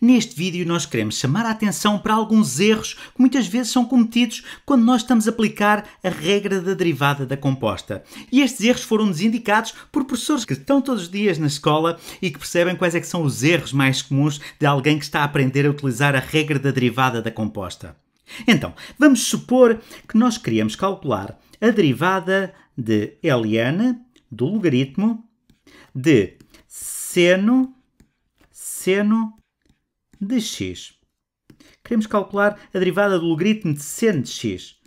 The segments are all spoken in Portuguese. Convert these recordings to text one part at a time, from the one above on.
Neste vídeo nós queremos chamar a atenção para alguns erros que muitas vezes são cometidos quando nós estamos a aplicar a regra da derivada da composta. E estes erros foram-nos indicados por professores que estão todos os dias na escola e que percebem quais é que são os erros mais comuns de alguém que está a aprender a utilizar a regra da derivada da composta. Então, vamos supor que nós queríamos calcular a derivada de Ln do logaritmo de seno seno de x. Queremos calcular a derivada do logaritmo de seno de x.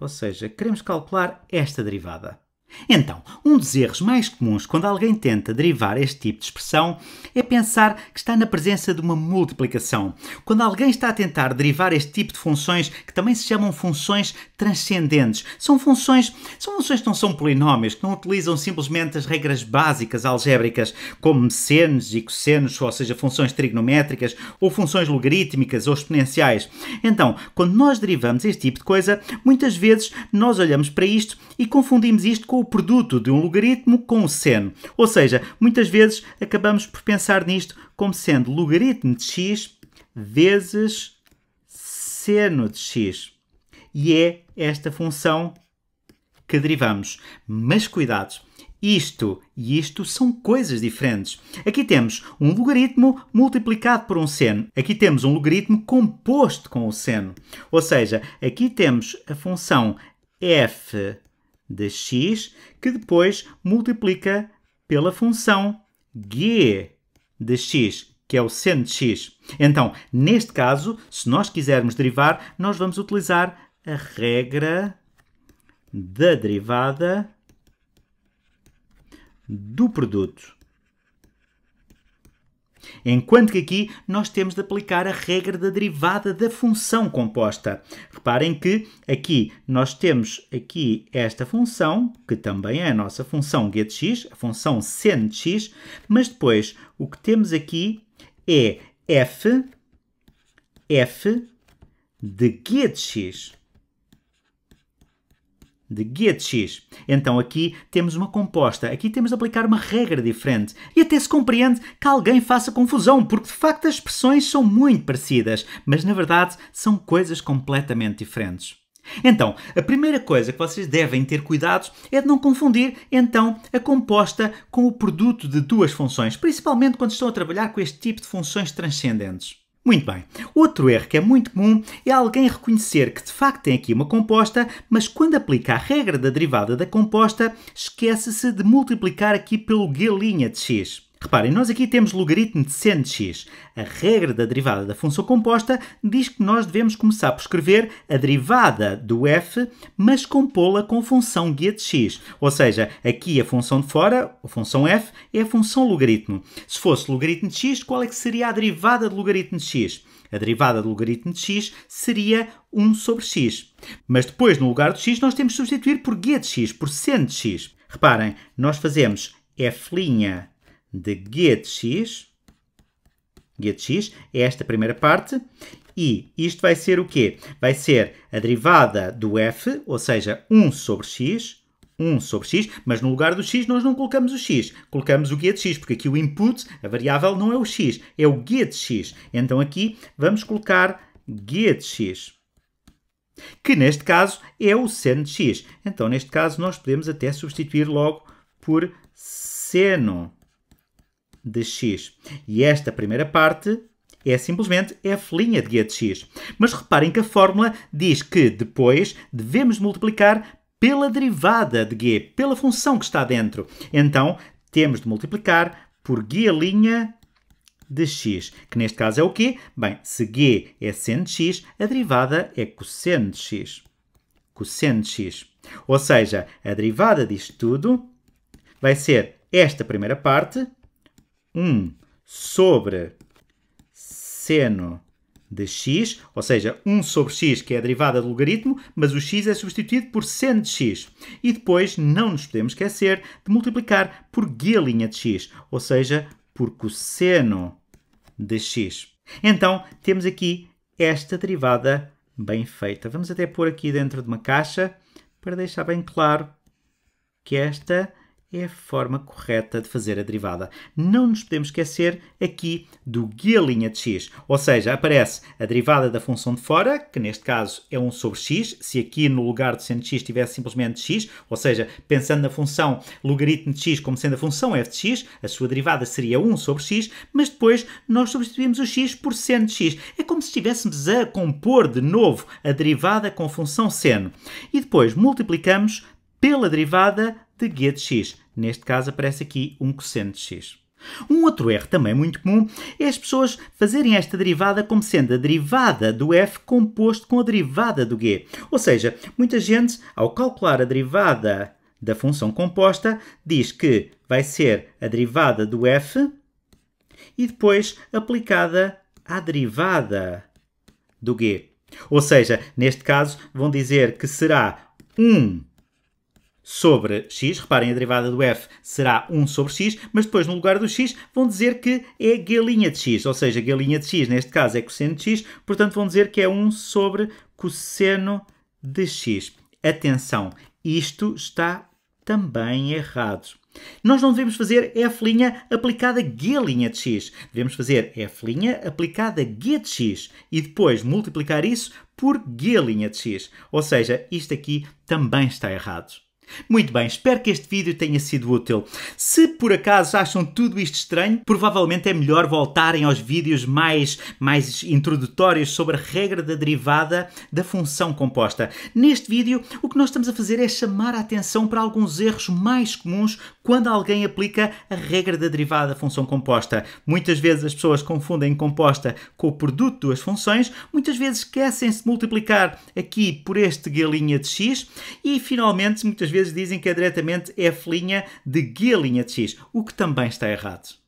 Ou seja, queremos calcular esta derivada. Então, um dos erros mais comuns quando alguém tenta derivar este tipo de expressão é pensar que está na presença de uma multiplicação. Quando alguém está a tentar derivar este tipo de funções, que também se chamam funções transcendentes, são funções, são funções que não são polinómios, que não utilizam simplesmente as regras básicas algébricas, como senos e cossenos, ou seja, funções trigonométricas, ou funções logarítmicas ou exponenciais. Então, quando nós derivamos este tipo de coisa, muitas vezes nós olhamos para isto e confundimos isto com o produto de um logaritmo com o seno. Ou seja, muitas vezes acabamos por pensar nisto como sendo logaritmo de x vezes seno de x. E é esta função que derivamos. Mas cuidados, isto e isto são coisas diferentes. Aqui temos um logaritmo multiplicado por um seno. Aqui temos um logaritmo composto com o seno. Ou seja, aqui temos a função f x que depois multiplica pela função g x que é o seno de x. Então, neste caso, se nós quisermos derivar, nós vamos utilizar a regra da derivada do produto enquanto que aqui nós temos de aplicar a regra da derivada da função composta. Reparem que aqui nós temos aqui esta função, que também é a nossa função x, a função x, mas depois o que temos aqui é f, f de x de guia de x. Então aqui temos uma composta, aqui temos de aplicar uma regra diferente. E até se compreende que alguém faça confusão, porque de facto as expressões são muito parecidas, mas na verdade são coisas completamente diferentes. Então, a primeira coisa que vocês devem ter cuidado é de não confundir então a composta com o produto de duas funções, principalmente quando estão a trabalhar com este tipo de funções transcendentes. Muito bem. Outro erro que é muito comum é alguém reconhecer que de facto tem aqui uma composta, mas quando aplica a regra da derivada da composta, esquece-se de multiplicar aqui pelo g' de x. Reparem, nós aqui temos logaritmo de de x. A regra da derivada da função composta diz que nós devemos começar por escrever a derivada do f, mas compô-la com a função guia de x. Ou seja, aqui a função de fora, a função f, é a função logaritmo. Se fosse logaritmo de x, qual é que seria a derivada do de logaritmo de x? A derivada do logaritmo de x seria 1 sobre x. Mas depois, no lugar de x, nós temos de substituir por guia de x, por seno de x. Reparem, nós fazemos f' de getX. GetX é esta primeira parte. E isto vai ser o quê? Vai ser a derivada do f, ou seja, 1 sobre x, 1 sobre x, mas no lugar do x nós não colocamos o x, colocamos o x porque aqui o input, a variável, não é o x, é o x Então aqui vamos colocar x que neste caso é o seno de x. Então neste caso nós podemos até substituir logo por seno de x. E esta primeira parte é simplesmente f' de g de x. Mas reparem que a fórmula diz que depois devemos multiplicar pela derivada de g, pela função que está dentro. Então, temos de multiplicar por g' de x, que neste caso é o quê? Bem, se g é seno de x, a derivada é cosseno de x. Cosseno de x. Ou seja, a derivada disto tudo vai ser esta primeira parte 1 sobre seno de x, ou seja, 1 sobre x, que é a derivada do logaritmo, mas o x é substituído por seno de x. E depois não nos podemos esquecer de multiplicar por g' de x, ou seja, por cosseno de x. Então, temos aqui esta derivada bem feita. Vamos até pôr aqui dentro de uma caixa para deixar bem claro que esta é a forma correta de fazer a derivada. Não nos podemos esquecer aqui do guia de x, ou seja, aparece a derivada da função de fora, que neste caso é 1 sobre x, se aqui no lugar de seno de x tivesse simplesmente x, ou seja, pensando na função logaritmo de x como sendo a função f de x, a sua derivada seria 1 sobre x, mas depois nós substituímos o x por seno de x. É como se estivéssemos a compor de novo a derivada com a função seno. E depois multiplicamos pela derivada de g de x. Neste caso aparece aqui um cosseno de x. Um outro erro também muito comum é as pessoas fazerem esta derivada como sendo a derivada do f composto com a derivada do g. Ou seja, muita gente, ao calcular a derivada da função composta, diz que vai ser a derivada do f e depois aplicada à derivada do g. Ou seja, neste caso, vão dizer que será 1 sobre x, reparem, a derivada do f será 1 sobre x, mas depois no lugar do x vão dizer que é g de x, ou seja, g de x neste caso é cosseno de x, portanto vão dizer que é 1 sobre cosseno de x. Atenção, isto está também errado. Nós não devemos fazer f' aplicada g' de x. Devemos fazer f' aplicada g de x e depois multiplicar isso por g' de x. Ou seja, isto aqui também está errado. Muito bem, espero que este vídeo tenha sido útil. Se por acaso acham tudo isto estranho, provavelmente é melhor voltarem aos vídeos mais, mais introdutórios sobre a regra da derivada da função composta. Neste vídeo, o que nós estamos a fazer é chamar a atenção para alguns erros mais comuns quando alguém aplica a regra da derivada da função composta. Muitas vezes as pessoas confundem composta com o produto das funções, muitas vezes esquecem-se de multiplicar aqui por este galinha de x e finalmente muitas vezes dizem que é diretamente F' de G' de x, o que também está errado.